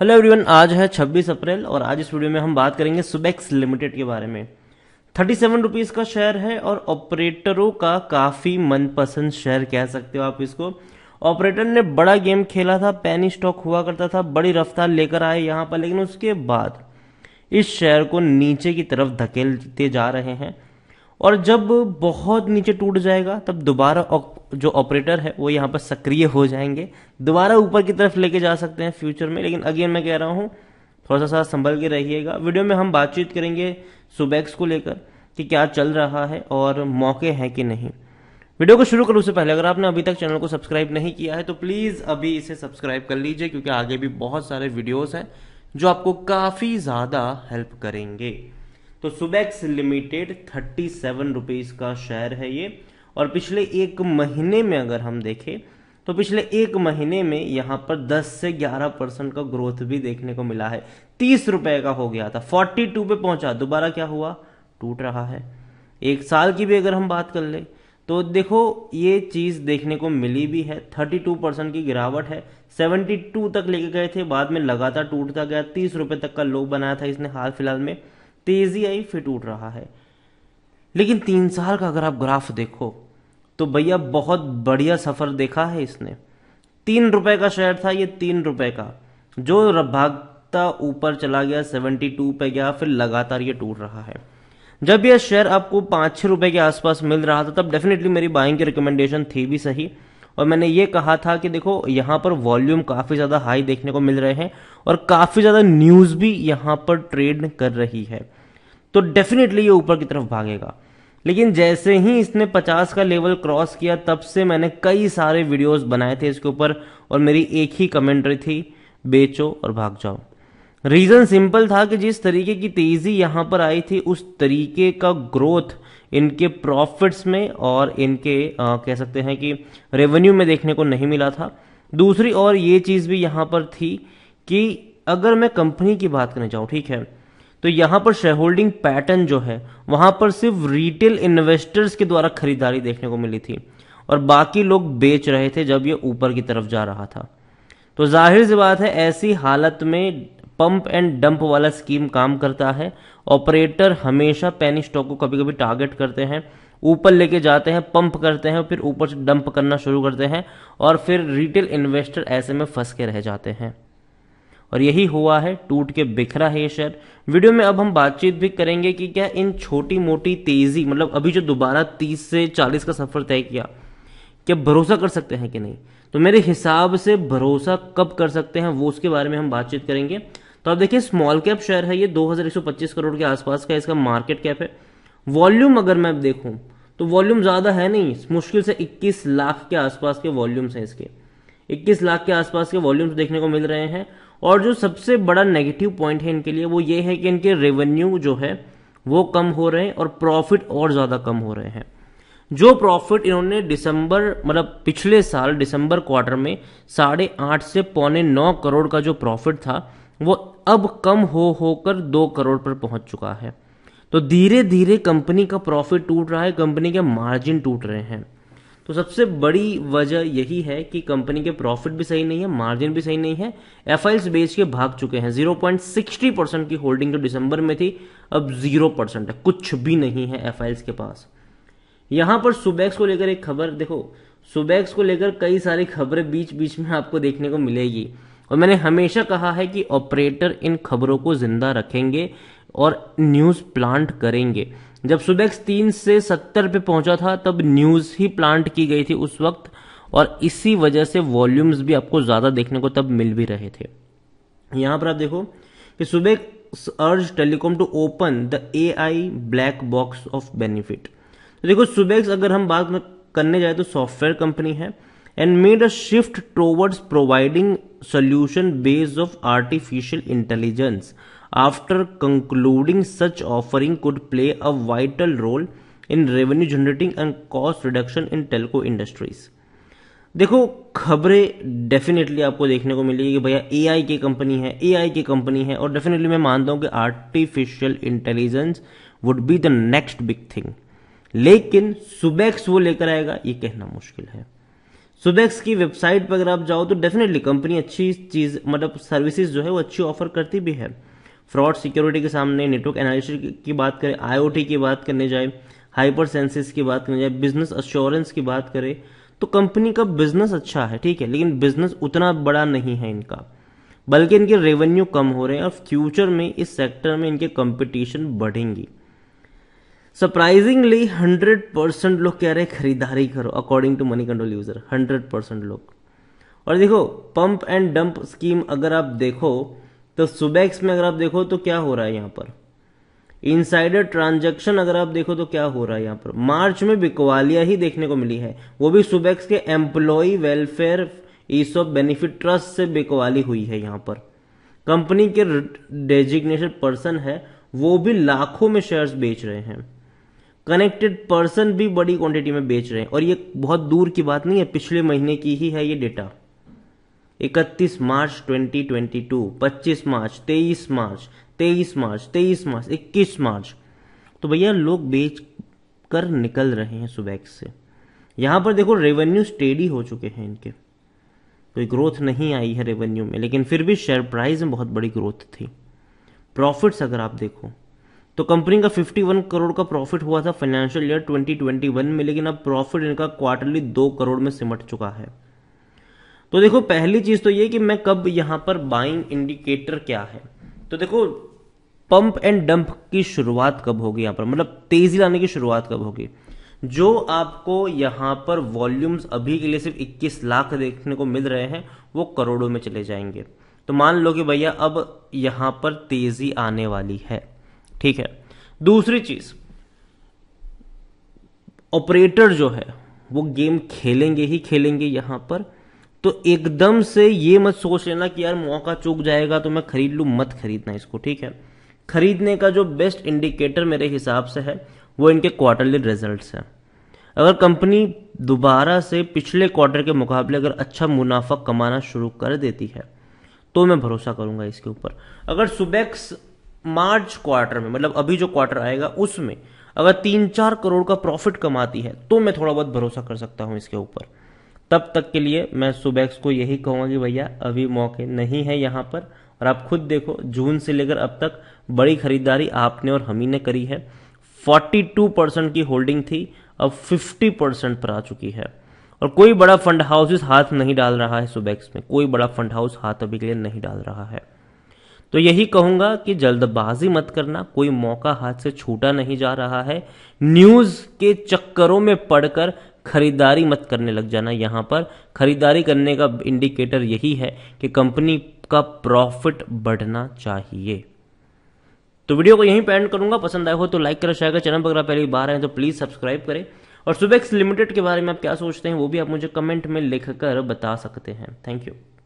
hello everyone आज है 26 अप्रैल और आज इस वीडियो में हम बात करेंगे सुबेक्स लिमिटेड के बारे में थर्टी सेवन रुपीज़ का शेयर है और ऑपरेटरों का काफ़ी मनपसंद शेयर कह सकते हो आप इसको ऑपरेटर ने बड़ा गेम खेला था पैनी स्टॉक हुआ करता था बड़ी रफ्तार लेकर आए यहाँ पर लेकिन उसके बाद इस शेयर को नीचे की तरफ धकेलते जा रहे हैं और जब बहुत नीचे टूट जाएगा तब दोबारा जो ऑपरेटर है वो यहाँ पर सक्रिय हो जाएंगे दोबारा ऊपर की तरफ लेके जा सकते हैं फ्यूचर में लेकिन अगेन मैं कह रहा हूँ थोड़ा सा संभल के रहिएगा वीडियो में हम बातचीत करेंगे सुबैक्स को लेकर कि क्या चल रहा है और मौके हैं कि नहीं वीडियो को शुरू करूँ उससे पहले अगर आपने अभी तक चैनल को सब्सक्राइब नहीं किया है तो प्लीज़ अभी इसे सब्सक्राइब कर लीजिए क्योंकि आगे भी बहुत सारे वीडियोस हैं जो आपको काफ़ी ज़्यादा हेल्प करेंगे तो Subex limited thirty seven rupees का शेयर है ये और पिछले एक महीने में अगर हम देखें तो पिछले एक महीने में यहाँ पर 10 से 11 परसेंट का ग्रोथ भी देखने को मिला है तीस रुपए का हो गया था 42 पे पहुंचा दोबारा क्या हुआ टूट रहा है एक साल की भी अगर हम बात कर ले तो देखो ये चीज़ देखने को मिली भी है 32 परसेंट की गिरावट है 72 तक लेके गए थे बाद में लगातार टूटता गया तीस रुपए तक का लोक बनाया था इसने हाल फिलहाल में तेज़ी आई फिर टूट रहा है लेकिन तीन साल का अगर आप ग्राफ देखो तो भैया बहुत बढ़िया सफ़र देखा है इसने तीन रुपए का शेयर था ये तीन रुपए का जो भागता ऊपर चला गया सेवेंटी टू पे गया फिर लगातार ये टूट रहा है जब यह शेयर आपको पाँच छः रुपए के आसपास मिल रहा था तब डेफिनेटली मेरी बाइंग की रिकमेंडेशन थी भी सही और मैंने ये कहा था कि देखो यहाँ पर वॉल्यूम काफ़ी ज़्यादा हाई देखने को मिल रहे हैं और काफ़ी ज़्यादा न्यूज़ भी यहाँ पर ट्रेड कर रही है तो डेफिनेटली ये ऊपर की तरफ भागेगा लेकिन जैसे ही इसने 50 का लेवल क्रॉस किया तब से मैंने कई सारे वीडियोस बनाए थे इसके ऊपर और मेरी एक ही कमेंट्री थी बेचो और भाग जाओ रीज़न सिंपल था कि जिस तरीके की तेज़ी यहाँ पर आई थी उस तरीके का ग्रोथ इनके प्रॉफिट्स में और इनके आ, कह सकते हैं कि रेवेन्यू में देखने को नहीं मिला था दूसरी और ये चीज़ भी यहाँ पर थी कि अगर मैं कंपनी की बात करने जाऊं ठीक है तो यहां पर शेयर होल्डिंग पैटर्न जो है वहां पर सिर्फ रिटेल इन्वेस्टर्स के द्वारा खरीदारी देखने को मिली थी और बाकी लोग बेच रहे थे जब ये ऊपर की तरफ जा रहा था तो जाहिर सी बात है ऐसी हालत में पंप एंड डंप वाला स्कीम काम करता है ऑपरेटर हमेशा पैनी स्टॉक को कभी कभी टारगेट करते हैं ऊपर लेके जाते हैं पंप करते हैं फिर ऊपर से डंप करना शुरू करते हैं और फिर रिटेल इन्वेस्टर ऐसे में फंस के रह जाते हैं और यही हुआ है टूट के बिखरा है ये शहर वीडियो में अब हम बातचीत भी करेंगे कि क्या इन छोटी मोटी तेजी मतलब अभी जो दोबारा तीस से चालीस का सफर तय किया क्या भरोसा कर सकते हैं कि नहीं तो मेरे हिसाब से भरोसा कब कर सकते हैं वो उसके बारे में हम बातचीत करेंगे तो आप देखिए स्मॉल कैप शेयर है ये दो करोड़ के आसपास का इसका मार्केट कैप है वॉल्यूम अगर मैं देखूं तो वॉल्यूम ज़्यादा है नहीं मुश्किल से 21 लाख के आसपास के वॉल्यूम्स हैं इसके 21 लाख के आसपास के वॉल्यूम्स देखने को मिल रहे हैं और जो सबसे बड़ा नेगेटिव पॉइंट है इनके लिए वो ये है कि इनके रेवेन्यू जो है वो कम हो रहे हैं और प्रॉफिट और ज़्यादा कम हो रहे हैं जो प्रॉफिट इन्होंने दिसंबर मतलब पिछले साल दिसंबर क्वार्टर में साढ़े आठ से पौने नौ करोड़ का जो प्रॉफिट था वो अब कम हो होकर दो करोड़ पर पहुंच चुका है तो धीरे धीरे कंपनी का प्रॉफिट टूट रहा है कंपनी के मार्जिन टूट रहे हैं तो सबसे बड़ी वजह यही है कि कंपनी के प्रॉफिट भी सही नहीं है मार्जिन भी सही नहीं है एफ बेच के भाग चुके हैं सिक्सटी परसेंट की होल्डिंग जो दिसंबर में थी अब जीरो परसेंट है कुछ भी नहीं है एफ के पास यहां पर सुबैक्स को लेकर एक खबर देखो सुबैक्स को लेकर कई सारी खबरें बीच बीच में आपको देखने को मिलेगी और मैंने हमेशा कहा है कि ऑपरेटर इन खबरों को जिंदा रखेंगे और न्यूज़ प्लांट करेंगे जब सुबेक्स तीन से सत्तर पे पहुंचा था तब न्यूज़ ही प्लांट की गई थी उस वक्त और इसी वजह से वॉल्यूम्स भी आपको ज़्यादा देखने को तब मिल भी रहे थे यहां पर आप देखो कि Subex urge telecom to open the A I black box of benefit तो देखो सुबेक्स अगर हम बात करने जाए तो सॉफ्टवेयर कंपनी है and made a shift towards providing solution based of artificial intelligence after concluding such offering could play a vital role in revenue generating and cost reduction in telco industries देखो खबरें definitely आपको देखने को मिली कि भैया ए आई की company है ए आई की कंपनी है और डेफिनेटली मैं मानता हूँ कि artificial intelligence would be the next big thing लेकिन सुबैक्स वो लेकर आएगा ये कहना मुश्किल है सुबैक्स की वेबसाइट पर अगर आप जाओ तो डेफिनेटली कंपनी अच्छी चीज़ मतलब सर्विसेज जो है वो अच्छी ऑफर करती भी है फ्रॉड सिक्योरिटी के सामने नेटवर्क एनालिसिस की बात करें आईओटी की बात करने जाए हाइपर सेंसिस की बात करने जाए बिजनेस अश्योरेंस की बात करें तो कंपनी का बिजनेस अच्छा है ठीक है लेकिन बिजनेस उतना बड़ा नहीं है इनका बल्कि इनके रेवेन्यू कम हो रहे हैं और फ्यूचर में इस सेक्टर में इनके कंपटीशन बढ़ेंगी सरप्राइजिंगली हंड्रेड परसेंट लोग कह रहे हैं खरीदारी करो according to Moneycontrol user hundred percent लोग और देखो पंप एंड डंप स्कीम अगर आप देखो तो सुबैक्स में अगर आप देखो तो क्या हो रहा है यहां पर इनसाइडर ट्रांजैक्शन अगर आप देखो तो क्या हो रहा है यहां पर मार्च में बिकवालिया ही देखने को मिली है वो भी सुबैक्स के employ welfare is of benefit trust से बिकवाली हुई है यहां पर कंपनी के डेजिग्नेशन पर्सन है वो भी लाखों में शेयर्स बेच रहे हैं कनेक्टेड पर्सन भी बड़ी क्वांटिटी में बेच रहे हैं और ये बहुत दूर की बात नहीं है पिछले महीने की ही है ये डेटा इकतीस मार्च 2022 25 मार्च 23 मार्च 23 मार्च 23 मार्च 21 मार्च तो भैया लोग बेच कर निकल रहे हैं सुबैक्स से यहां पर देखो रेवेन्यू स्टेडी हो चुके हैं इनके कोई ग्रोथ नहीं आई है रेवेन्यू में लेकिन फिर भी शेयर प्राइस में बहुत बड़ी ग्रोथ थी प्रॉफिट्स अगर आप देखो तो कंपनी का 51 करोड़ का प्रॉफिट हुआ था फाइनेंशियल ईयर 2021 में लेकिन अब प्रॉफिट इनका क्वार्टरली दो करोड़ में सिमट चुका है तो देखो पहली चीज तो ये कि मैं कब यहां पर बाइंग इंडिकेटर क्या है तो देखो पंप एंड डंप की शुरुआत कब होगी यहां पर मतलब तेजी लाने की शुरुआत कब होगी जो आपको यहां पर वॉल्यूम्स अभी के लिए सिर्फ 21 लाख देखने को मिल रहे हैं वो करोड़ों में चले जाएंगे तो मान लो कि भैया अब यहां पर तेजी आने वाली है ठीक है दूसरी चीज ऑपरेटर जो है वो गेम खेलेंगे ही खेलेंगे यहां पर तो एकदम से ये मत सोच लेना कि यार मौका चूक जाएगा तो मैं खरीद लूँ मत खरीदना इसको ठीक है खरीदने का जो बेस्ट इंडिकेटर मेरे हिसाब से है वो इनके क्वार्टरली रिजल्ट है अगर कंपनी दोबारा से पिछले क्वार्टर के मुकाबले अगर अच्छा मुनाफा कमाना शुरू कर देती है तो मैं भरोसा करूंगा इसके ऊपर अगर सुबेक्स मार्च क्वार्टर में मतलब अभी जो क्वार्टर आएगा उसमें अगर तीन चार करोड़ का प्रॉफिट कमाती है तो मैं थोड़ा बहुत भरोसा कर सकता हूँ इसके ऊपर तब तक के लिए मैं सुबैक्स को यही कहूंगा कि भैया अभी मौके नहीं है यहाँ पर और आप खुद देखो जून से लेकर अब तक बड़ी खरीदारी आपने और हम ने करी है 42 परसेंट की होल्डिंग थी अब 50 परसेंट पर आ चुकी है और कोई बड़ा फंड हाउस हाथ नहीं डाल रहा है सुबैक्स में कोई बड़ा फंड हाउस हाथ अभी के लिए नहीं डाल रहा है तो यही कहूंगा कि जल्दबाजी मत करना कोई मौका हाथ से छूटा नहीं जा रहा है न्यूज के चक्करों में पड़कर खरीदारी मत करने लग जाना यहाँ पर खरीदारी करने का इंडिकेटर यही है कि कंपनी का प्रॉफिट बढ़ना चाहिए तो वीडियो को यहीं पे करूंगा पसंद आया हो तो लाइक करें शेयर करें चैनल पर अगर पहली बार आए तो प्लीज़ सब्सक्राइब करें और सुबेक्स लिमिटेड के बारे में आप क्या सोचते हैं वो भी आप मुझे कमेंट में लिखकर बता सकते हैं थैंक यू